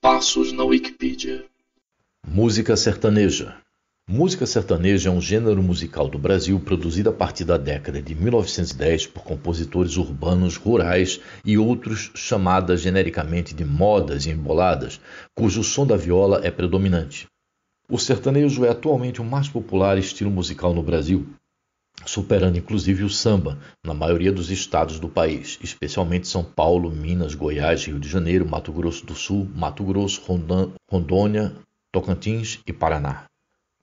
passos na Wikipedia. Música sertaneja. Música sertaneja é um gênero musical do Brasil produzido a partir da década de 1910 por compositores urbanos, rurais e outros, chamadas genericamente de modas e emboladas, cujo som da viola é predominante. O sertanejo é atualmente o mais popular estilo musical no Brasil, superando inclusive o samba na maioria dos estados do país, especialmente São Paulo, Minas, Goiás, Rio de Janeiro, Mato Grosso do Sul, Mato Grosso, Rondônia, Tocantins e Paraná.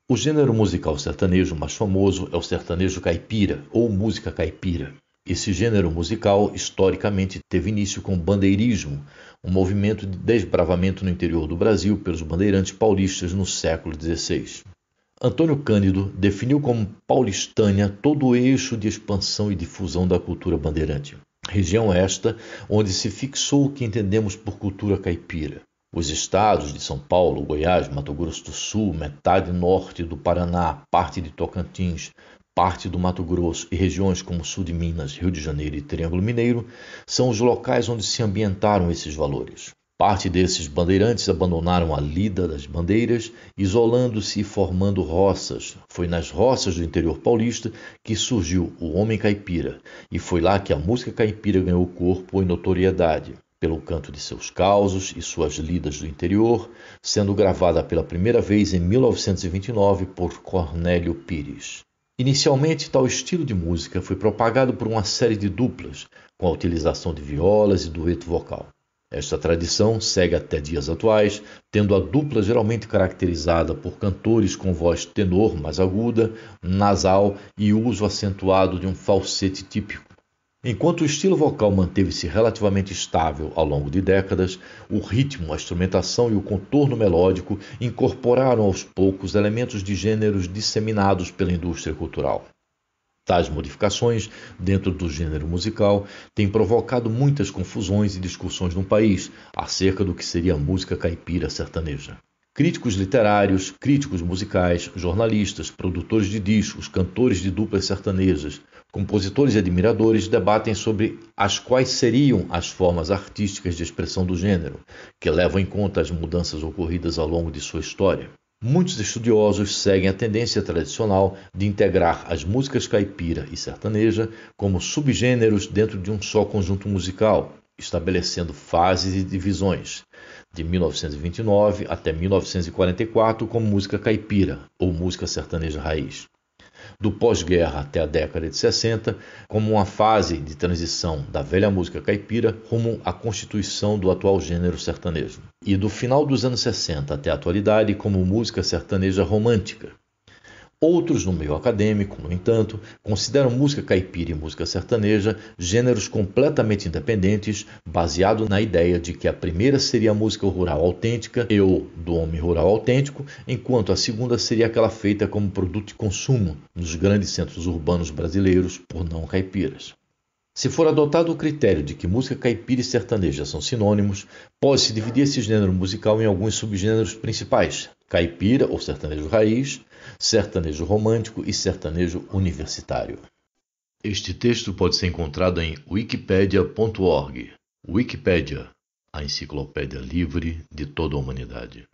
O gênero musical sertanejo mais famoso é o sertanejo caipira ou música caipira. Esse gênero musical historicamente teve início com o bandeirismo, um movimento de desbravamento no interior do Brasil pelos bandeirantes paulistas no século XVI. Antônio Cândido definiu como paulistânia todo o eixo de expansão e difusão da cultura bandeirante. Região esta onde se fixou o que entendemos por cultura caipira. Os estados de São Paulo, Goiás, Mato Grosso do Sul, metade norte do Paraná, parte de Tocantins, parte do Mato Grosso e regiões como sul de Minas, Rio de Janeiro e Triângulo Mineiro são os locais onde se ambientaram esses valores. Parte desses bandeirantes abandonaram a lida das bandeiras, isolando-se e formando roças. Foi nas roças do interior paulista que surgiu o homem caipira, e foi lá que a música caipira ganhou corpo e notoriedade. Pelo canto de seus causos e suas lidas do interior, sendo gravada pela primeira vez em 1929 por Cornélio Pires. Inicialmente, tal estilo de música foi propagado por uma série de duplas, com a utilização de violas e dueto vocal. Esta tradição segue até dias atuais, tendo a dupla geralmente caracterizada por cantores com voz tenor mais aguda, nasal e uso acentuado de um falsete típico. Enquanto o estilo vocal manteve-se relativamente estável ao longo de décadas, o ritmo, a instrumentação e o contorno melódico incorporaram aos poucos elementos de gêneros disseminados pela indústria cultural. Tais modificações, dentro do gênero musical, têm provocado muitas confusões e discussões no país acerca do que seria a música caipira sertaneja. Críticos literários, críticos musicais, jornalistas, produtores de discos, cantores de duplas sertanejas, compositores e admiradores debatem sobre as quais seriam as formas artísticas de expressão do gênero, que levam em conta as mudanças ocorridas ao longo de sua história. Muitos estudiosos seguem a tendência tradicional de integrar as músicas caipira e sertaneja como subgêneros dentro de um só conjunto musical, estabelecendo fases e divisões, de 1929 até 1944 como música caipira ou música sertaneja raiz do pós-guerra até a década de 60, como uma fase de transição da velha música caipira rumo à constituição do atual gênero sertanejo, e do final dos anos 60 até a atualidade como música sertaneja romântica, Outros no meio acadêmico, no entanto, consideram música caipira e música sertaneja gêneros completamente independentes, baseado na ideia de que a primeira seria a música rural autêntica, eu do homem rural autêntico, enquanto a segunda seria aquela feita como produto de consumo nos grandes centros urbanos brasileiros por não caipiras. Se for adotado o critério de que música caipira e sertaneja são sinônimos, pode-se dividir esse gênero musical em alguns subgêneros principais, caipira ou sertanejo raiz, sertanejo romântico e sertanejo universitário. Este texto pode ser encontrado em wikipedia.org. Wikipedia, a enciclopédia livre de toda a humanidade.